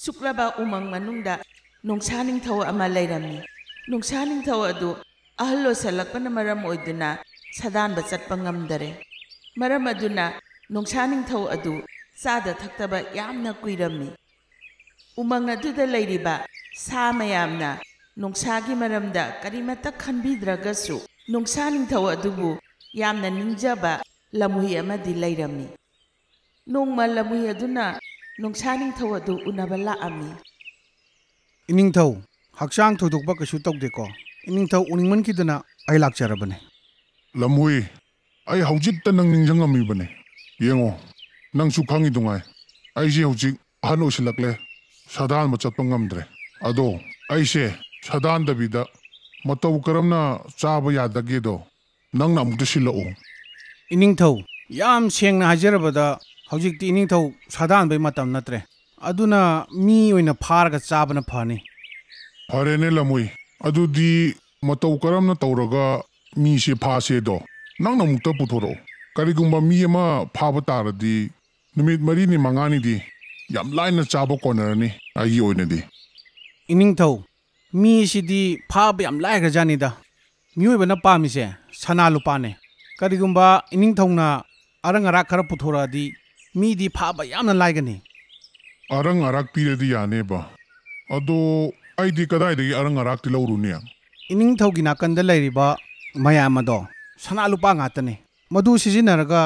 ꯁꯨꯀ꯭ꯔꯕꯥ ꯎꯃꯪ ꯃꯅꯨꯡꯗ ꯅꯣꯡꯁꯥ ꯅꯤꯡꯊꯧ ꯑꯃ ꯂꯩꯔꯝꯃꯤ ꯅꯣꯡꯁꯥ ꯅꯤꯡꯊꯧ ꯑꯗꯨ ꯑꯍꯜ ꯑꯣꯏꯁꯜꯂꯛꯄꯅ ꯃꯔꯝ ꯑꯣꯏꯗꯨꯅ ꯁꯥꯗꯥꯟꯕ ꯆꯠꯄ ꯉꯝꯗꯔꯦ ꯃꯔꯝ ꯑꯗꯨꯅ ꯅꯣꯡꯁꯥ ꯅꯤꯡꯊꯧ ꯑꯗꯨ ꯆꯥꯗ ꯊꯛꯇꯕ ꯌꯥꯝꯅ ꯀꯨꯏꯔꯝꯃꯤ ꯎꯃꯪ ꯑꯗꯨꯗ ꯂꯩꯔꯤꯕ ꯁꯥ ꯃꯌꯥꯝꯅ ꯅꯣꯡꯁꯥꯒꯤ ꯃꯔꯝꯗ ꯀꯔꯤꯃꯇ ꯈꯟꯕꯤꯗ꯭ꯔꯒꯁꯨ ꯅꯣꯡꯁꯥ ꯅꯤꯡꯊꯧ ꯑꯗꯨꯕꯨ ꯌꯥꯝꯅ ꯅꯤꯡꯖꯕ ꯂꯝꯍꯨꯏ ꯑꯃꯗꯤ ꯂꯩꯔꯝꯃꯤ ꯅꯣꯡꯃ ꯂꯝꯍꯨꯏ ꯑꯗꯨꯅ ꯅꯨꯡꯁꯥ ꯅꯤꯡꯊꯧ ꯑꯗꯨ ꯎꯅꯕ ꯂꯥꯛꯑꯝꯃꯤ ꯏꯅꯤꯡꯊꯧ ꯍꯛꯆꯥꯡ ꯊꯣꯏꯗꯣꯛꯄ ꯀꯩꯁꯨ ꯇꯧꯗꯦꯀꯣ ꯏꯅꯤꯡꯊꯧ ꯎꯅꯤꯡꯃꯟꯈꯤꯗꯅ ꯑꯩ ꯂꯥꯛꯆꯔꯕꯅꯦ ꯂꯝꯍꯨꯏ ꯑꯩ ꯍꯧꯖꯤꯛꯇ ꯅꯪ ꯅꯤꯡꯁꯤꯡꯉꯝꯃꯤꯕꯅꯦ ꯌꯦꯡꯉꯣ ꯅꯪꯁꯨ ꯈꯪꯉꯤꯗꯨꯉꯥꯏ ꯑꯩꯁꯦ ꯍꯧꯖꯤꯛ ꯑꯍꯟ ꯑꯣꯏꯁꯤꯜꯂꯛꯂꯦ ꯁꯥꯗꯥꯟꯕ ꯆꯠꯄ ꯉꯝꯗ꯭ꯔꯦ ꯑꯗꯣ ꯑꯩꯁꯦ ꯁꯥꯗꯥꯟꯗꯕꯤꯗ ꯃꯇꯧ ꯀꯔꯝꯅ ꯆꯥꯕ ꯌꯥꯗꯒꯦꯗꯣ ꯅꯪꯅ ꯑꯃꯨꯛꯇ ꯁꯤꯜꯂꯛꯎ ꯏꯅꯤꯡꯊꯧ ꯌꯥꯝ ꯁꯦꯡꯅ ꯍꯥꯏꯖꯔꯕꯗ ꯍꯧꯖꯤꯛꯇꯤ ꯏꯅꯤꯡꯊꯧ ꯁꯥꯗꯥꯟꯕꯩ ꯃꯇꯝ ꯅꯠꯇ꯭ꯔꯦ ꯑꯗꯨꯅ ꯃꯤ ꯑꯣꯏꯅ ꯐꯥꯔꯒ ꯆꯥꯕꯅ ꯐꯅꯤ ꯐꯔꯦꯅꯦ ꯂꯝꯨꯏ ꯑꯗꯨꯗꯤ ꯃꯇꯧ ꯀꯔꯝꯅ ꯇꯧꯔꯒ ꯃꯤꯁꯦ ꯐꯥꯁꯦꯗꯣ ꯅꯪꯅ ꯑꯃꯨꯛꯇ ꯄꯨꯊꯣꯔꯛꯑꯣ ꯀꯔꯤꯒꯨꯝꯕ ꯃꯤ ꯑꯃ ꯐꯥꯕ ꯇꯥꯔꯗꯤ ꯅꯨꯃꯤꯠ ꯃꯔꯤꯅꯤ ꯃꯉꯥꯅꯤꯗꯤ ꯌꯥꯝ ꯂꯥꯏꯅ ꯆꯥꯕ ꯀꯣꯟꯅꯔꯅꯤ ꯑꯩꯒꯤ ꯑꯣꯏꯅꯗꯤ ꯏꯅꯤꯡꯊꯧ ꯃꯤꯁꯤꯗꯤ ꯐꯥꯕ ꯌꯥꯝ ꯂꯥꯏꯈ꯭ꯔꯖꯥꯠꯅꯤꯗ ꯃꯤꯑꯣꯏꯕꯅ ꯄꯥꯝꯃꯤꯁꯦ ꯁꯅꯥ ꯂꯨꯄꯥꯅꯦ ꯀꯔꯤꯒꯨꯝꯕ ꯏꯅꯤꯡꯊꯧꯅ ꯑꯔꯪ ꯑꯔꯥꯛ ꯈꯔ ꯄꯨꯊꯣꯔꯛꯑꯗꯤ ꯃꯤꯗꯤ ꯐꯥꯕ ꯌꯥꯝꯅ ꯂꯥꯏꯒꯅꯤ ꯑꯔꯪ ꯑꯔꯥꯛ ꯄꯤꯔꯗꯤ ꯌꯥꯅꯦꯕ ꯑꯗꯣ ꯑꯩꯗꯤ ꯀꯗꯥꯏꯗꯒꯤ ꯑꯔꯪ ꯑꯔꯥꯛꯇꯤ ꯂꯧꯔꯨꯅꯤ ꯏꯅꯤꯡꯊꯧꯒꯤ ꯅꯥꯀꯟꯗ ꯂꯩꯔꯤꯕ ꯃꯌꯥꯝ ꯑꯗꯣ ꯁꯅꯥ ꯂꯨꯄꯥ ꯉꯥꯛꯇꯅꯤ ꯃꯗꯨ ꯁꯤꯖꯤꯟꯅꯔꯒ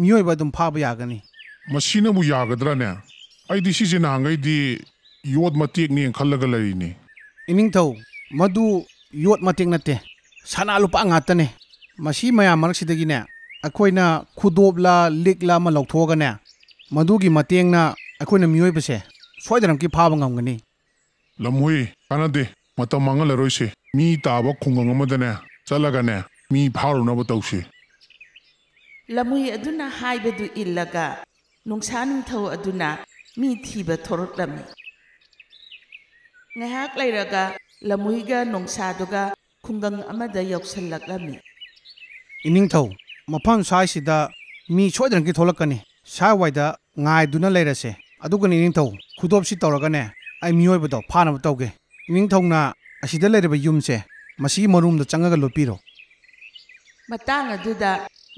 ꯃꯤꯑꯣꯏꯕ ꯑꯗꯨꯝ ꯐꯥꯕ ꯌꯥꯒꯅꯤ ꯃꯁꯤꯅꯕꯨ ꯌꯥꯒꯗ꯭ꯔꯅꯦ ꯑꯩꯗꯤ ꯁꯤꯁꯦ ꯅꯍꯥꯟꯈꯩꯗꯤ ꯌꯣꯠ ꯃꯇꯦꯛꯅꯦ ꯈꯜꯂꯒ ꯂꯩꯔꯤꯅꯤ ꯏꯅꯤꯡꯊꯧ ꯃꯗꯨ ꯌꯣꯠ ꯃꯇꯦꯛ ꯅꯠꯇꯦ ꯁꯅꯥ ꯂꯨꯄꯥ ꯉꯥꯛꯇꯅꯦ ꯃꯁꯤ ꯃꯌꯥꯝ ꯃꯔꯛꯁꯤꯗꯒꯤꯅꯦ ꯑꯩꯈꯣꯏꯅ ꯈꯨꯗꯣꯞꯂ ꯂꯤꯛꯂ ꯑꯃ ꯂꯧꯊꯣꯛꯑꯒꯅꯦ ꯃꯗꯨꯒꯤ ꯃꯇꯦꯡꯅ ꯑꯩꯈꯣꯏꯅ ꯃꯤꯑꯣꯏꯕꯁꯦ ꯁꯣꯏꯗꯅꯃꯛꯀꯤ ꯐꯥꯕ ꯉꯝꯒꯅꯤ ꯂꯝꯍꯨꯏ ꯀꯥꯟꯅꯗꯦ ꯃꯇꯝ ꯃꯥꯡꯍꯜꯂꯔꯣꯏꯁꯤ ꯃꯤ ꯇꯥꯕ ꯈꯨꯡꯒꯪ ꯑꯃꯗꯅꯦ ꯆꯠꯂꯒꯅꯦ ꯃꯤ ꯐꯥꯔꯨꯅꯕ ꯇꯧꯁꯤ ꯂꯝꯍꯨꯏ ꯑꯗꯨꯅ ꯍꯥꯏꯕꯗꯨ ꯏꯜꯂꯒ ꯅꯨꯡꯁꯥ ꯅꯤꯡꯊꯧ ꯑꯗꯨꯅ ꯃꯤ ꯊꯤꯕ ꯊꯣꯔꯛꯂꯝꯃꯤ ꯉꯥꯏꯍꯥꯛ ꯂꯩꯔꯒ ꯂꯝꯍꯨꯏꯒ ꯅꯨꯡꯁꯥꯗꯨꯒ ꯈꯨꯡꯒꯪ ꯑꯃꯗ ꯌꯧꯁꯤꯜꯂꯛꯂꯝꯃꯤ ꯏꯅꯤꯡꯊꯧ ꯃꯐꯝ ꯁ꯭ꯋꯥꯏꯁꯤꯗ ꯃꯤ ꯁꯣꯏꯗꯅꯃꯛꯀꯤ ꯊꯣꯛꯂꯛꯀꯅꯤ ꯁꯥꯏꯋꯥꯏꯗ ꯉꯥꯏꯗꯨꯅ ꯂꯩꯔꯁꯦ ꯑꯗꯨꯒ ꯅꯤꯡꯊꯧ ꯈꯨꯗꯣꯞꯁꯤ ꯇꯧꯔꯒꯅꯦ ꯑꯩ ꯃꯤꯑꯣꯏꯕꯗꯣ ꯐꯥꯅꯕ ꯇꯧꯒꯦ ꯅꯤꯡꯊꯧꯅ ꯑꯁꯤꯗ ꯂꯩꯔꯤꯕ ꯌꯨꯝꯁꯦ ꯃꯁꯤꯒꯤ ꯃꯔꯨꯝꯗ ꯆꯪꯉꯒ ꯂꯣꯠꯄꯤꯔꯣ ꯃꯇꯥꯡ ꯑꯗꯨꯗ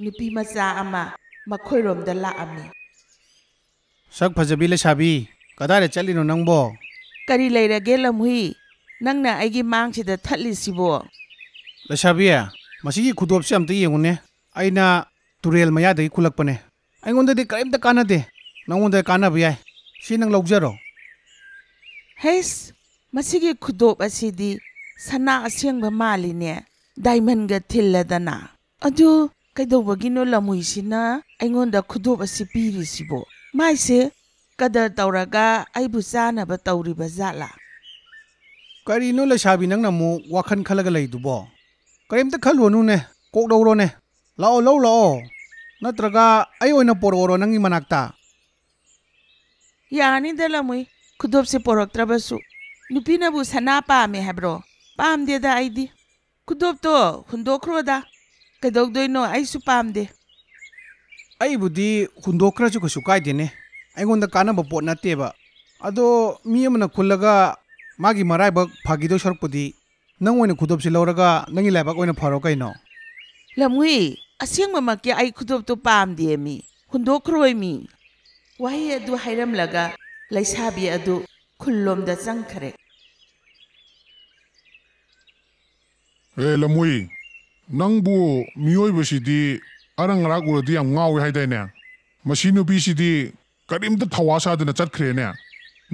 ꯅꯨꯄꯤ ꯃꯆꯥ ꯑꯃ ꯃꯈꯣꯏꯔꯣꯝꯗ ꯂꯥꯛꯑꯝꯃꯤ ꯁꯛ ꯐꯖꯕꯤ ꯂꯩꯁꯥꯕꯤ ꯀꯗꯥꯏꯗ ꯆꯠꯂꯤꯅꯣ ꯅꯪꯕꯣ ꯀꯔꯤ ꯂꯩꯔꯒꯦ ꯂꯝꯍꯨꯏ ꯅꯪꯅ ꯑꯩꯒꯤ ꯃꯥꯡꯁꯤꯗ ꯊꯠꯂꯤꯁꯤꯕꯣ ꯂꯩꯁꯥꯕꯤ ꯃꯁꯤꯒꯤ ꯈꯨꯗꯣꯞꯁꯦ ꯑꯝꯇ ꯌꯦꯡꯉꯨꯅꯦ ꯑꯩꯅ ꯇꯨꯔꯦꯜ ꯃꯌꯥꯗꯒꯤ ꯈꯨꯜꯂꯛꯄꯅꯦ ꯑꯩꯉꯣꯟꯗꯗꯤ ꯀꯔꯤꯝꯇ ꯀꯥꯟꯅꯗꯦ ꯅꯪꯉꯣꯟꯗ ꯀꯥꯟꯅꯕ ꯌꯥꯏ ꯁꯤ ꯅꯪ ꯂꯧꯖꯔꯣ ꯍꯩꯁ ꯃꯁꯤꯒꯤ ꯈꯨꯗꯣꯞ ꯑꯁꯤꯗꯤ ꯁꯅꯥ ꯑꯁꯦꯡꯕ ꯃꯥꯜꯂꯤꯅꯦ ꯗꯥꯏꯃꯟꯒ ꯊꯤꯜꯂꯗꯅ ꯑꯗꯨ ꯀꯩꯗꯧꯕꯒꯤꯅꯣ ꯂꯝꯍꯨꯏꯁꯤꯅ ꯑꯩꯉꯣꯟꯗ ꯈꯨꯗꯣꯞ ꯑꯁꯤ ꯄꯤꯔꯤꯁꯤꯕꯣ ꯃꯥꯏꯁꯦ ꯀꯗꯔ ꯇꯧꯔꯒ ꯑꯩꯕꯨ ꯆꯥꯅꯕ ꯇꯧꯔꯤꯕ ꯖꯥꯠꯂꯥ ꯀꯔꯤꯅꯣ ꯂꯩꯁꯥꯕꯤ ꯅꯪꯅ ꯑꯃꯨꯛ ꯋꯥꯈꯜ ꯈꯜꯂꯒ ꯂꯩꯗꯨꯕꯣ ꯀꯔꯤꯝꯇ ꯈꯜꯂꯨꯅꯨꯅꯦ ꯀꯣꯛ ꯂꯧꯔꯣꯅꯦ ꯂꯥꯛꯑꯣ ꯂꯧ ꯂꯥꯛꯑꯣ ꯅꯠꯇ꯭ꯔꯒ ꯑꯩ ꯑꯣꯏꯅ ꯄꯣꯔꯛꯑꯣꯔꯣ ꯅꯪꯒꯤ ꯃꯅꯥꯛꯇ ꯌꯥꯅꯤꯗ ꯂꯝꯃꯨꯏ ꯈꯨꯗꯣꯞꯁꯦ ꯄꯣꯔꯛꯇ꯭ꯔꯕꯁꯨ ꯅꯨꯄꯤꯅꯕꯨ ꯁꯅꯥ ꯄꯥꯝꯃꯦ ꯍꯥꯏꯕ꯭ꯔꯣ ꯄꯥꯝꯗꯦꯗ ꯑꯩꯗꯤ ꯈꯨꯗꯣꯞꯇꯣ ꯍꯨꯟꯗꯣꯛꯈ꯭ꯔꯣꯗ ꯀꯩꯗꯧꯗꯣꯏꯅꯣ ꯑꯩꯁꯨ ꯄꯥꯝꯗꯦ ꯑꯩꯕꯨꯗꯤ ꯍꯨꯟꯗꯣꯛꯈ꯭ꯔꯁꯨ ꯀꯩꯁꯨ ꯀꯥꯏꯗꯦꯅꯦ ꯑꯩꯉꯣꯟꯗ ꯀꯥꯟꯅꯕ ꯄꯣꯠ ꯅꯠꯇꯦꯕ ꯑꯗꯣ ꯃꯤ ꯑꯃꯅ ꯈꯨꯜꯂꯒ ꯃꯥꯒꯤ ꯃꯔꯥꯏꯕꯛ ꯐꯥꯈꯤꯗꯣꯏ ꯁꯔꯨꯛꯄꯨꯗꯤ ꯅꯪ ꯑꯣꯏꯅ ꯈꯨꯗꯣꯞꯁꯤ ꯂꯧꯔꯒ ꯅꯪꯒꯤ ꯂꯥꯏꯕꯛ ꯑꯣꯏꯅ ꯐꯔꯣ ꯀꯩꯅꯣ ꯂꯝꯍꯨꯏ ꯑꯁꯦꯡꯕꯃꯛꯀꯤ ꯑꯩ ꯈꯨꯗꯣꯞꯇꯣ ꯄꯥꯝꯗꯦꯃꯤ ꯍꯨꯟꯗꯣꯛꯈ꯭ꯔꯣꯏꯃꯤ ꯋꯥꯍꯩ ꯑꯗꯨ ꯍꯥꯏꯔꯝꯂꯒ ꯂꯩꯁꯥꯕꯤ ꯑꯗꯨ ꯈꯨꯜꯂꯣꯝꯗ ꯆꯪꯈ꯭ꯔꯦ ꯑꯦ ꯂꯝꯃꯨꯏ ꯅꯪꯕꯨ ꯃꯤꯑꯣꯏꯕꯁꯤꯗꯤ ꯑꯔꯪ ꯑꯔꯥꯛ ꯎꯔꯗꯤ ꯌꯥꯝ ꯉꯥꯎꯋꯦ ꯍꯥꯏꯗꯥꯏꯅꯦ ꯃꯁꯤ ꯅꯨꯄꯤꯁꯤꯗꯤ ꯀꯔꯤꯝꯇ ꯊꯧꯋꯥ ꯁꯥꯗꯅ ꯆꯠꯈ꯭ꯔꯦꯅꯦ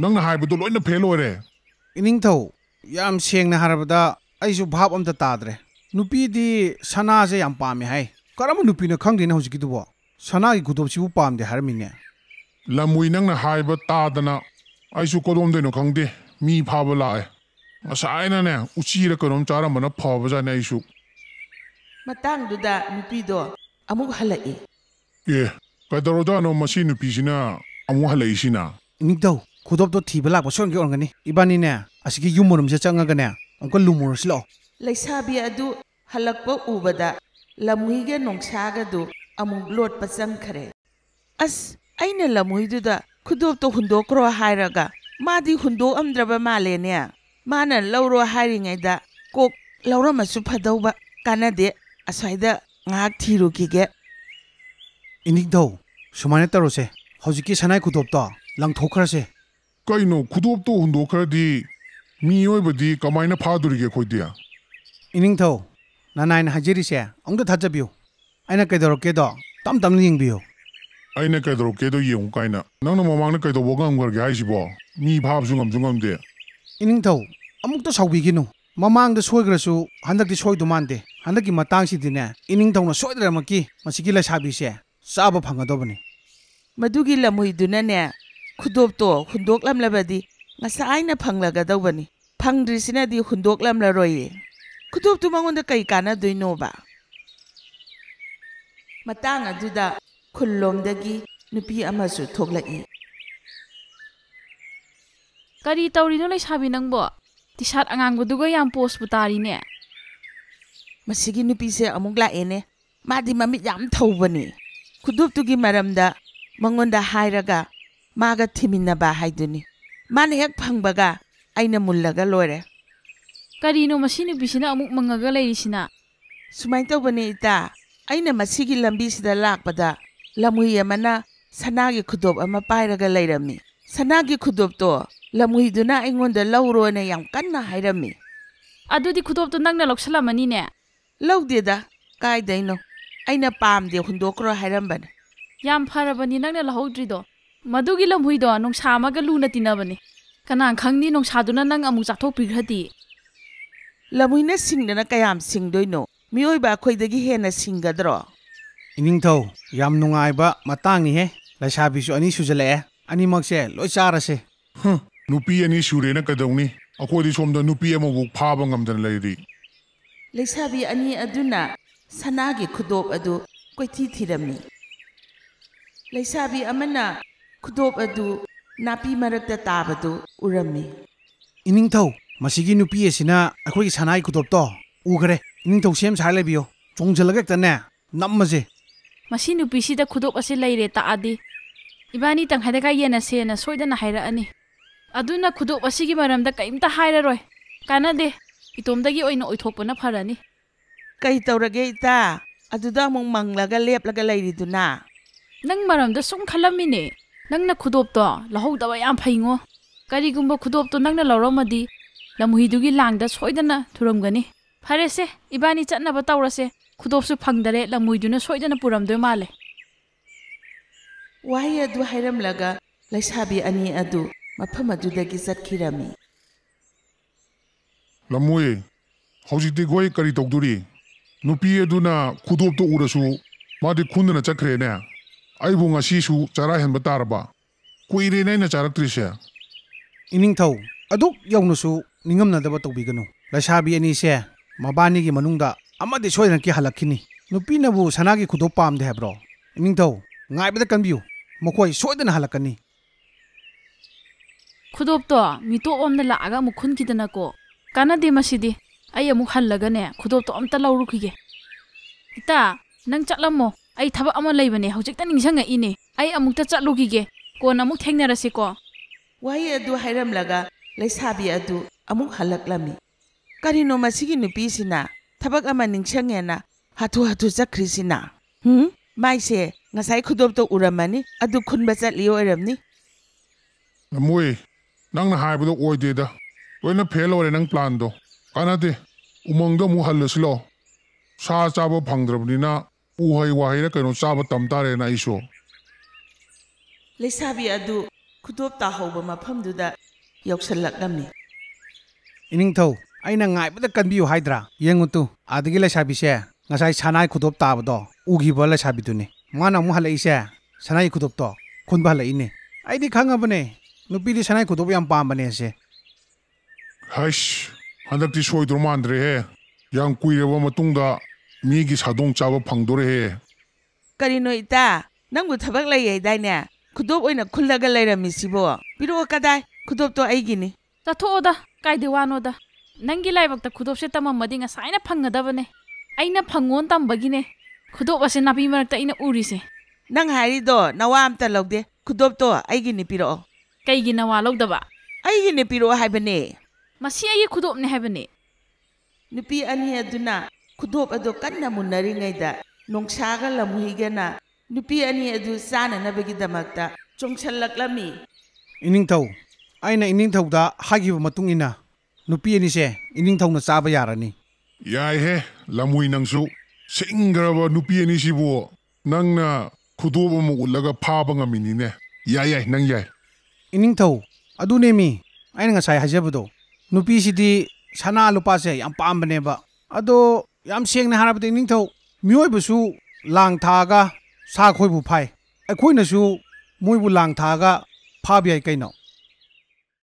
ꯅꯪꯅ ꯍꯥꯏꯕꯗꯨ ꯂꯣꯏꯅ ꯐꯦꯜ ꯑꯣꯏꯔꯦ ꯏꯅꯤꯡꯊꯧ ꯌꯥꯝ ꯁꯦꯡꯅ ꯍꯥꯏꯔꯕꯗ ꯑꯩꯁꯨ ꯚꯥꯞ ꯑꯝꯇ ꯇꯥꯗ꯭ꯔꯦ ꯅꯨꯄꯤꯗꯤ ꯁꯅꯥꯁꯦ ꯌꯥꯝ ꯄꯥꯝꯃꯦ ꯍꯥꯏ ꯀꯔꯝꯕ ꯅꯨꯄꯤꯅ ꯈꯪꯗꯦꯅ ꯍꯧꯖꯤꯛꯀꯤꯗꯨꯕꯣ ꯁꯅꯥꯒꯤ ꯈꯨꯗꯣꯞꯁꯤꯕꯨ ꯄꯥꯝꯗꯦ ꯍꯥꯏꯔꯝꯃꯤꯅꯦ ꯂꯝꯃꯨꯏ ꯅꯪꯅ ꯍꯥꯏꯕ ꯇꯥꯗꯅ ꯑꯩꯁꯨ ꯀꯣꯗꯣꯝꯗꯩꯅꯣ ꯈꯪꯗꯦ ꯃꯤ ꯐꯥꯕ ꯂꯥꯛꯑꯦ ꯉꯁꯥꯏꯅꯅꯦ ꯎꯆꯤꯔ ꯀꯩꯅꯣꯝ ꯆꯥꯔꯝꯕꯅ ꯐꯕꯖꯥꯠꯅꯦ ꯑꯩꯁꯨ ꯃꯇꯥꯡꯗꯨꯗ ꯅꯨꯄꯤꯗꯣ ꯑꯃꯨꯛ ꯍꯜꯂꯛꯏ ꯑꯦ ꯀꯩꯗꯧꯔꯖꯥꯠꯅꯣ ꯃꯁꯤ ꯅꯨꯄꯤꯁꯤꯅ ꯑꯃꯨꯛ ꯍꯜꯂꯛꯏꯁꯤꯅ ꯅꯤꯡꯊꯧ ꯈꯨꯗꯣꯞꯇꯣ ꯊꯤꯕ ꯂꯥꯛꯄ ꯁꯣꯏꯒꯤ ꯑꯣꯏꯔꯝꯒꯅꯤ ꯏꯕꯥꯅꯤꯅꯦ ꯑꯁꯤꯒꯤ ꯌꯨꯝ ꯃꯅꯨꯡꯁꯤꯗ ꯆꯪꯉꯒꯅꯦ ꯑꯃꯨꯛꯀ ꯂꯨꯃꯨꯔꯁꯤ ꯂꯥꯛꯑꯣ ꯂꯩꯁꯥꯕꯤ ꯑꯗꯨ ꯍꯜꯂꯛꯄ ꯎꯕꯗ ꯂꯝꯍꯨꯏꯒ ꯅꯣꯡꯁꯥꯒꯗꯨ ꯑꯃꯨꯛ ꯂꯣꯠꯄ ꯆꯪꯈꯔꯦ ꯑꯁ ꯑꯩꯅ ꯂꯝꯍꯨꯏꯗꯨꯗ ꯈꯨꯗꯣꯞꯇꯣ ꯍꯨꯟꯗꯣꯛꯈ꯭ꯔꯣ ꯍꯥꯏꯔꯒ ꯃꯥꯗꯤ ꯍꯨꯟꯗꯣꯛꯑꯝꯗ꯭ꯔꯕ ꯃꯥꯜꯂꯦꯅꯦ ꯃꯥꯅ ꯂꯧꯔꯣ ꯍꯥꯏꯔꯤꯉꯩꯗ ꯀꯣꯛ ꯂꯧꯔꯝꯃꯁꯨ ꯐꯗꯧꯕ ꯀꯥꯟꯅꯗꯦ ꯑꯁ꯭ꯋꯥꯏꯗ ꯉꯥꯏꯍꯥꯛ ꯊꯤꯔꯨꯈꯤꯒꯦ ꯏꯅꯤꯛꯊꯧ ꯁꯨꯃꯥꯏꯅ ꯇꯧꯔꯁꯦ ꯍꯧꯖꯤꯛꯀꯤ ꯁꯅꯥꯏ ꯈꯨꯗꯣꯞꯇꯣ ꯂꯪꯊꯣꯛꯈ꯭ꯔꯁꯦ ꯀꯩꯅꯣ ꯈꯨꯗꯣꯞꯇꯣ ꯍꯨꯟꯗꯣꯛꯈ꯭ꯔꯗꯤ ꯃꯤꯑꯣꯏꯕꯗꯤ ꯀꯃꯥꯏꯅ ꯐꯥꯗꯣꯔꯤꯒꯦ ꯑꯩꯈꯣꯏꯗꯤ ꯏꯅꯤꯡꯊꯧ ꯅꯅꯥꯏꯅ ꯍꯥꯏꯖꯔꯤꯁꯦ ꯑꯝꯇ ꯊꯥꯖꯕꯤꯌꯨ ꯑꯩꯅ ꯀꯩꯗꯧꯔꯛꯀꯦꯗꯣ ꯇꯝ ꯇꯝꯅ ꯌꯦꯡꯕꯤꯌꯨ ꯑꯩꯅ ꯀꯩꯗꯧꯔꯛꯀꯦꯗꯣ ꯌꯦꯡꯉꯨ ꯀꯥꯏꯅ ꯅꯪꯅ ꯃꯃꯥꯡꯗ ꯀꯩꯗꯧꯕ ꯉꯝꯈ꯭ꯔꯒꯦ ꯍꯥꯏꯁꯤꯕꯣ ꯃꯤ ꯐꯥꯕꯁꯨ ꯉꯝꯁꯨ ꯉꯝꯗꯦ ꯏꯅꯤꯡꯊꯧ ꯑꯃꯨꯛꯇ ꯁꯥꯎꯕꯤꯒꯤꯅꯨ ꯃꯃꯥꯡꯗ ꯁꯣꯏꯈ꯭ꯔꯁꯨ ꯍꯟꯗꯛꯇꯤ ꯁꯣꯏꯗꯧ ꯃꯥꯟꯗꯦ ꯍꯟꯗꯛꯀꯤ ꯃꯇꯥꯡꯁꯤꯗꯤꯅꯦ ꯏꯅꯤꯡꯊꯧꯅ ꯁꯣꯏꯗ꯭ꯔꯃꯛꯀꯤ ꯃꯁꯤꯒꯤ ꯂꯩꯁꯥꯕꯤꯁꯦ ꯆꯥꯕ ꯐꯪꯒꯗꯕꯅꯤ ꯃꯗꯨꯒꯤ ꯂꯝꯍꯨꯏꯗꯨꯅꯅꯦ ꯈꯨꯗꯣꯞꯇꯣ ꯍꯨꯟꯗꯣꯛꯂꯝꯂꯕꯗꯤ ꯉꯁꯥꯏꯅ ꯐꯪꯂꯒꯗꯧꯕꯅꯤ ꯐꯪꯗ꯭ꯔꯤꯁꯤꯅꯗꯤ ꯍꯨꯟꯗꯣꯛꯂꯝꯂꯔꯣꯏꯌꯦ คุณทุบตัวมังงุเด็กใครกันนะดูโนบะมาตั้งอ่ะดูดาคุณลมดักีนุพีอามาสุทกละอีกาดีตัวรีนุเลยชาบินังบ่ที่ชัดอ่างงูดูก็ยังโพสต์ปุตารีเนี่ยมาสิกินุพีเสียอมุกละเอเน่มาดีมามิยามทั่วันีคุณทุบตัวกีมารมดะมังงุนดะหายรักะมากระที่มินนะบ้าหายดุนีมาันเฮกพังบะกะไอ้เนมุลละกะลอยเร่ ꯀꯔꯤꯅꯣ ꯃꯁꯤ ꯅꯨꯄꯤꯁꯤꯅ ꯑꯃꯨꯛ ꯃꯪꯉꯒ ꯂꯩꯔꯤꯁꯤꯅ ꯁꯨꯃꯥꯏꯅ ꯇꯧꯕꯅꯦ ꯏꯇꯥ ꯑꯩꯅ ꯃꯁꯤꯒꯤ ꯂꯝꯕꯤꯁꯤꯗ ꯂꯥꯛꯄꯗ ꯂꯝꯍꯨꯏ ꯑꯃꯅ ꯁꯅꯥꯒꯤ ꯈꯨꯗꯣꯞ ꯑꯃ ꯄꯥꯏꯔꯒ ꯂꯩꯔꯝꯃꯤ ꯁꯅꯥꯒꯤ ꯈꯨꯗꯣꯞꯇꯣ ꯂꯝꯍꯨꯏꯗꯨꯅ ꯑꯩꯉꯣꯟꯗ ꯂꯧꯔꯣꯅ ꯌꯥꯝ ꯀꯟꯅ ꯍꯥꯏꯔꯝꯃꯤ ꯑꯗꯨꯗꯤ ꯈꯨꯗꯣꯞꯇꯣ ꯅꯪꯅ ꯂꯧꯁꯜꯂꯝꯃꯅꯤꯅꯦ ꯂꯧꯗꯦꯗ ꯀꯥꯏꯗꯩꯅꯣ ꯑꯩꯅ ꯄꯥꯝꯗꯦ ꯍꯨꯟꯗꯣꯛꯈ꯭ꯔꯣ ꯍꯥꯏꯔꯝꯕꯅꯦ ꯌꯥꯝ ꯐꯔꯕꯅꯤ ꯅꯪꯅ ꯂꯧꯍꯧꯗ꯭ꯔꯤꯗꯣ ꯃꯗꯨꯒꯤ ꯂꯝꯍꯨꯏꯗꯣ ꯅꯨꯡꯁꯥ ꯑꯃꯒ ꯂꯨꯅ ꯇꯤꯟꯅꯕꯅꯤ ꯀꯅꯥ ꯈꯪꯅꯤ ꯅꯨꯡꯁꯥꯗꯨꯅ ꯅꯪ ꯑꯃꯨꯛ ꯆꯥꯊꯣꯛꯄꯤꯈ꯭ꯔꯗꯤ ꯂꯝꯍꯨꯏꯅ ꯁꯤꯡꯗꯅ ꯀꯌꯥꯝ ꯁꯤꯡꯗꯣꯏꯅꯣ ꯃꯤꯑꯣꯏꯕ ꯑꯩꯈꯣꯏꯗꯒꯤ ꯍꯦꯟꯅ ꯁꯤꯡꯒꯗ꯭ꯔꯣ ꯏꯅꯤꯡꯊꯧ ꯌꯥꯝ ꯅꯨꯡꯉꯥꯏꯕ ꯃꯇꯥꯡꯅꯤꯍꯦ ꯂꯩꯁꯥꯕꯤꯁꯨ ꯑꯅꯤ ꯁꯨꯖꯜꯂꯛꯑꯦ ꯑꯅꯤꯃꯛꯁꯦ ꯂꯣꯏ ꯆꯥꯔꯁꯦ ꯅꯨꯄꯤ ꯑꯅꯤ ꯁꯨꯔꯦꯅ ꯀꯩꯗꯧꯅꯤ ꯑꯩꯈꯣꯏꯗꯤ ꯁꯣꯝꯗ ꯅꯨꯄꯤ ꯑꯃꯕꯨ ꯐꯥꯕ ꯉꯝꯗꯅ ꯂꯩꯔꯤ ꯂꯩꯁꯥꯕꯤ ꯑꯅꯤ ꯑꯗꯨꯅ ꯁꯅꯥꯒꯤ ꯈꯨꯗꯣꯞ ꯑꯗꯨ ꯀꯣꯏꯊꯤ ꯊꯤꯔꯝꯃꯤ ꯂꯩꯁꯥꯕꯤ ꯑꯃꯅ ꯈꯨꯗꯣꯞ ꯑꯗꯨ ꯅꯥꯄꯤ ꯃꯔꯛꯇ ꯇꯥꯕꯗꯨ ꯎꯔꯝꯃꯤ ꯏꯅꯤꯡꯊꯧ ꯃꯁꯤꯒꯤ ꯅꯨꯄꯤ ꯑꯁꯤꯅ ꯑꯩꯈꯣꯏꯒꯤ ꯁꯅꯥꯏ ꯈꯨꯗꯣꯞꯇꯣ ꯎꯈ꯭ꯔꯦ ꯏꯅꯤꯡꯊꯧ ꯁꯦꯝ ꯁꯥꯔ ꯂꯩꯕꯤꯌꯣ ꯆꯣꯡꯁꯤꯜꯂꯒ ꯍꯦꯛꯇꯅꯦ ꯅꯝꯃꯁꯦ ꯃꯁꯤ ꯅꯨꯄꯤꯁꯤꯗ ꯈꯨꯗꯣꯞ ꯑꯁꯤ ꯂꯩꯔꯦ ꯇꯥꯛꯑꯗꯤ ꯏꯕꯥꯅꯤ ꯇꯪꯈꯥꯏꯗꯒꯥꯏ ꯌꯦꯟꯅꯁꯦꯅ ꯁꯣꯏꯗꯅ ꯍꯥꯏꯔꯛꯑꯅꯤ ꯑꯗꯨꯅ ꯈꯨꯗꯣꯞ ꯑꯁꯤꯒꯤ ꯃꯔꯝꯗ ꯀꯔꯤꯝꯇ ꯍꯥꯏꯔꯔꯣꯏ ꯀꯥꯟꯅꯗꯦ ꯏꯇꯣꯝꯗꯒꯤ ꯑꯣꯏꯅ ꯑꯣꯏꯊꯣꯛꯄꯅ ꯐꯔꯅꯤ ꯀꯩ ꯇꯧꯔꯒꯦ ꯏꯇꯥ ꯑꯗꯨꯗ ꯑꯃꯨꯛ ꯃꯪꯂꯒ ꯂꯦꯞꯂꯒ ꯂꯩꯔꯤꯗꯨꯅ ꯅꯪ ꯃꯔꯝꯗ ꯁꯨꯝ ꯈꯜꯂꯝꯃꯤꯅꯦ ꯅꯪꯅ ꯈꯨꯗꯣꯞꯇꯣ ꯂꯧꯍꯧꯗꯕ ꯌꯥꯝ ꯐꯩꯉꯣ ꯀꯔꯤꯒꯨꯝꯕ ꯈꯨꯗꯣꯞꯇꯣ ꯅꯪꯅ ꯂꯧꯔꯝꯃꯗꯤ ꯂꯝꯍꯨꯏꯗꯨꯒꯤ ꯂꯥꯡꯗ ꯁꯣꯏꯗꯅ ꯊꯨꯔꯝꯒꯅꯤ ꯐꯔꯦꯁꯦ ꯏꯕꯥꯅꯤ ꯆꯠꯅꯕ ꯇꯧꯔꯁꯦ ꯈꯨꯗꯣꯞꯁꯨ ꯐꯪꯗꯔꯦ ꯂꯝꯍꯨꯏꯗꯨꯅ ꯁꯣꯏꯗꯅ ꯄꯨꯔꯝꯗꯣꯏ ꯃꯥꯜꯂꯦ ꯋꯥꯍꯩ ꯑꯗꯨ ꯍꯥꯏꯔꯝꯂꯒ ꯂꯩꯁꯥꯕꯤ ꯑꯅꯤ ꯑꯗꯨ ꯃꯐꯝ ꯑꯗꯨꯗꯒꯤ ꯆꯠꯈꯤꯔꯝꯃꯤ ꯂꯝꯍꯨꯏ ꯍꯧꯖꯤꯛꯇꯤ ꯑꯩꯈꯣꯏ ꯀꯔꯤ ꯇꯧꯗꯣꯔꯤ ꯅꯨꯄꯤ ꯑꯗꯨꯅ ꯈꯨꯗꯣꯞꯇꯨ ꯎꯔꯁꯨ ꯃꯥꯗꯤ ꯈꯨꯟꯗꯅ ꯆꯠꯈ꯭ꯔꯦꯅꯦ ꯑꯩꯕꯨ ꯉꯁꯤꯁꯨ ꯆꯔꯥ ꯍꯦꯟꯕ ꯇꯥꯔꯕ ꯀꯨꯏꯔꯦꯅꯦ ꯑꯩꯅ ꯆꯥꯔꯛꯇ꯭ꯔꯤꯁꯦ ꯏꯅꯤꯡꯊꯧ ꯑꯗꯨꯛ ꯌꯧꯅꯁꯨ ꯅꯤꯡꯉꯝꯅꯗꯕ ꯇꯧꯕꯤꯒꯅꯨ ꯂꯩꯁꯥꯕꯤ ꯑꯅꯤꯁꯦ ꯃꯕꯥꯅꯤꯒꯤ ꯃꯅꯨꯡꯗ ꯑꯃꯗꯤ ꯁꯣꯏꯗꯅꯀꯤ ꯍꯜꯂꯛꯈꯤꯅꯤ ꯅꯨꯄꯤꯅꯕꯨ ꯁꯅꯥꯒꯤ ꯈꯨꯗꯣꯞ ꯄꯥꯝꯗꯦ ꯍꯥꯏꯕ꯭ꯔꯣ ꯅꯤꯡꯊꯧ ꯉꯥꯏꯕꯗ ꯀꯟꯕꯤꯌꯨ ꯃꯈꯣꯏ ꯁꯣꯏꯗꯅ ꯍꯜꯂꯛꯀꯅꯤ ꯈꯨꯗꯣꯞꯇꯣ ꯃꯤꯇꯣꯞ ꯑꯃꯅ ꯂꯥꯛꯑꯒ ꯑꯃꯨꯛ ꯈꯨꯟꯈꯤꯗꯅꯀꯣ ꯀꯥꯟꯅꯗꯦ ꯃꯁꯤꯗꯤ ꯑꯩ ꯑꯃꯨꯛ ꯍꯜꯂꯒꯅꯦ ꯈꯨꯗꯣꯞꯇꯣ ꯑꯝꯇ ꯂꯧꯔꯨꯈꯤꯒꯦ ꯏꯇꯥ ꯅꯪ ꯆꯠꯂꯝꯃꯣ ꯑꯩ ꯊꯕꯛ ꯑꯃ ꯂꯩꯕꯅꯦ ꯍꯧꯖꯤꯛꯇ ꯅꯤꯡꯁꯤꯡꯉꯛꯏꯅꯦ ꯑꯩ ꯑꯃꯨꯛꯇ ꯆꯠꯂꯨꯈꯤꯒꯦ ꯀꯣꯟꯅ ꯑꯃꯨꯛ ꯊꯦꯡꯅꯔꯁꯤꯀꯣ ꯋꯥꯍꯩ ꯑꯗꯨ ꯍꯥꯏꯔꯝꯂꯒ ꯂꯩꯁꯥꯕꯤ ꯑꯗꯨ ꯑꯃꯨꯛ ꯍꯜꯂꯛꯂꯝꯃꯤ ꯀꯔꯤꯅꯣ ꯃꯁꯤꯒꯤ ꯅꯨꯄꯤꯁꯤꯅ ꯊꯕꯛ ꯑꯃ ꯅꯤꯡꯁꯤꯡꯉꯦꯅ ꯍꯥꯊꯨ ꯍꯥꯊꯨ ꯆꯠꯈ꯭ꯔꯤꯁꯤꯅ ꯍꯝ ꯃꯥꯏꯁꯦ ꯉꯁꯥꯏ ꯈꯨꯗꯣꯞꯇ ꯎꯔꯝꯃꯅꯤ ꯑꯗꯨ ꯈꯨꯟꯕ ꯆꯠꯂꯤ ꯑꯣꯏꯔꯝꯅꯤ ꯃꯣꯏ ꯅꯪꯅ ꯍꯥꯏꯕꯗꯣ ꯑꯣꯏꯗꯦꯗ ꯂꯣꯏꯅ ꯐꯦꯜ ꯑꯣꯏꯔꯦ ꯅꯪ ꯄ꯭ꯂꯥꯟꯗꯣ ꯀꯥꯟꯅꯗꯦ ꯎꯃꯪꯗ ꯑꯃꯨꯛ ꯍꯜꯂꯁꯤꯂꯣ ꯁꯥ ꯆꯥꯕ ꯐꯪꯗ꯭ꯔꯕꯅꯤꯅ ꯎꯍꯩ ꯋꯥꯍꯩꯔ ꯀꯩꯅꯣ ꯆꯥꯕ ꯇꯝ ꯇꯥꯔꯦꯅ ꯑꯩꯁꯨ ꯂꯩꯁꯥꯕꯤ ꯑꯗꯨ ꯈꯨꯗꯣꯞ ꯇꯥꯍꯧꯕ ꯃꯐꯝꯗꯨꯗ ꯌꯧꯁꯜꯂꯛꯂꯝꯃꯤ ꯏꯅꯤꯡꯊꯧ ꯑꯩꯅ ꯉꯥꯏꯕꯗ ꯀꯟꯕꯤꯌꯨ ꯍꯥꯏꯗ꯭ꯔꯥ ꯌꯦꯡꯉꯨ ꯇꯨ ꯑꯥꯗꯒꯤ ꯂꯩꯁꯥꯕꯤꯁꯦ ꯉꯁꯥꯏ ꯁꯅꯥꯏ ꯈꯨꯗꯣꯞ ꯇꯥꯕꯗꯣ ꯎꯈꯤꯕ ꯂꯩꯁꯥꯕꯤꯗꯨꯅꯤ ꯃꯥꯅ ꯑꯃꯨꯛ ꯍꯜꯂꯛꯏꯁꯦ ꯁꯅꯥꯏ ꯈꯨꯗꯣꯞꯇꯣ ꯈꯨꯟꯕ ꯍꯜꯂꯛꯏꯅꯦ ꯑꯩꯗꯤ ꯈꯪꯉꯕꯅꯦ ꯅꯨꯄꯤꯗꯤ ꯁꯅꯥꯏ ꯈꯨꯗꯣꯞ ꯌꯥꯝ ꯄꯥꯝꯕꯅꯦ ꯁꯦ ꯍꯩꯁ ꯍꯟꯗꯛꯇꯤ ꯁꯣꯏꯗ꯭ꯔꯣ ꯃꯥꯟꯗ꯭ꯔꯦꯍꯦ ꯌꯥꯝ ꯀꯨꯏꯔꯕ ꯃꯇꯨꯡꯗ ꯃꯤꯒꯤ ꯁꯥꯗꯣꯡ ꯆꯥꯕ ꯐꯪꯗꯣꯔꯦꯍꯦ ꯀꯔꯤꯅꯣ ꯏꯇꯥ ꯅꯪꯕꯨ ꯊꯕꯛ ꯂꯩꯌꯦꯗꯥꯏꯅꯦ ꯈꯨꯗꯣꯞ ꯑꯣꯏꯅ ꯈꯨꯜꯂꯒ ꯂꯩꯔꯝꯃꯤꯁꯤꯕꯣ ꯄꯤꯔꯛꯑꯣ ꯀꯗꯥꯏ ꯈꯨꯗꯣꯞꯇꯣ ꯑꯩꯒꯤꯅꯤ ꯆꯠꯊꯣꯛꯑꯣꯗ ꯀꯥꯏꯗ ꯋꯥꯅꯣꯗ ꯅꯪꯒꯤ ꯂꯥꯏꯕꯛꯇ ꯈꯨꯗꯣꯞꯁꯦ ꯇꯝꯃꯝꯃꯗꯤ ꯉꯁꯥꯏꯅ ꯐꯪꯒꯗꯕꯅꯦ ꯑꯩꯅ ꯐꯪꯉꯣꯟ ꯇꯝꯕꯒꯤꯅꯦ ꯈꯨꯗꯣꯞ ꯑꯁꯦ ꯅꯥꯄꯤ ꯃꯔꯛꯇ ꯑꯩꯅ ꯎꯔꯤꯁꯦ ꯅꯪ ꯍꯥꯏꯔꯤꯗꯣ ꯅꯋꯥ ꯑꯝꯇ ꯂꯧꯗꯦ ꯈꯨꯗꯣꯞꯇꯣ ꯑꯩꯒꯤꯅꯤ ꯄꯤꯔꯛꯑꯣ ꯀꯩꯒꯤ ꯅꯋꯥ ꯂꯧꯗꯕ ꯑꯩꯒꯤꯅꯤ ꯄꯤꯔꯛꯑꯣ ꯍꯥꯏꯕꯅꯦ ꯃꯁꯤ ꯑꯩꯒꯤ ꯈꯨꯗꯣꯞꯅꯦ ꯍꯥꯏꯕꯅꯦ ꯅꯨꯄꯤ ꯑꯅꯤ ꯑꯗꯨꯅ ꯈꯨꯗꯣꯞ ꯑꯗꯨ ꯀꯟꯅ ꯃꯨꯟꯅꯔꯤꯉꯩꯗ ꯅꯨꯡꯁꯥꯒ ꯂꯝꯍꯨꯏꯒꯅ ꯅꯨꯄꯤ ꯑꯅꯤ ꯑꯗꯨ ꯆꯥꯅꯅꯕꯒꯤꯗꯃꯛꯇ ꯆꯣꯡꯁꯜꯂꯛꯂꯝꯃꯤ ꯏꯅꯤꯡꯊꯧ ꯑꯩꯅ ꯏꯅꯤꯡꯊꯧꯗ ꯍꯥꯏꯈꯤꯕ ꯃꯇꯨꯡ ꯏꯟꯅ ꯅꯨꯄꯤ ꯑꯅꯤꯁꯦ ꯏꯅꯤꯡꯊꯧꯅ ꯆꯥꯕ ꯌꯥꯔꯅꯤ ꯌꯥꯏꯍꯦ ꯂꯝꯍꯨꯏ ꯅꯪꯁꯨ ꯁꯤꯡꯈ꯭ꯔꯕ ꯅꯨꯄꯤ ꯑꯅꯤꯁꯤꯕꯨ ꯅꯪꯅ ꯈꯨꯗꯣꯞ ꯑꯃ ꯎꯠꯂꯒ ꯐꯥꯕ ꯉꯝꯃꯤꯅꯤꯅꯦ ꯌꯥꯏ ꯌꯥꯏ ꯅꯪ ꯌꯥꯏ ꯏꯅꯤꯡꯊꯧ ꯑꯗꯨꯅꯦꯃꯤ ꯑꯩꯅ ꯉꯁꯥꯏ ꯍꯥꯏꯖꯕꯗꯣ ꯅꯨꯄꯤꯁꯤꯗꯤ ꯁꯅꯥ ꯂꯨꯄꯥꯁꯦ ꯌꯥꯝ ꯄꯥꯝꯕꯅꯦꯕ ꯑꯗꯣ ꯌꯥꯝ ꯁꯦꯡꯅ ꯍꯥꯏꯔꯕꯗ ꯏꯅꯤꯡꯊꯧ ꯃꯤꯑꯣꯏꯕꯁꯨ ꯂꯥꯡ ꯊꯥꯛꯑꯒ ꯁꯥ ꯈꯣꯏꯕꯨ ꯐꯥꯏ ꯑꯩꯈꯣꯏꯅꯁꯨ ꯃꯣꯏꯕꯨ ꯂꯥꯡ ꯊꯥꯛꯑꯒ ꯐꯥꯕ ꯌꯥꯏ ꯀꯩꯅꯣ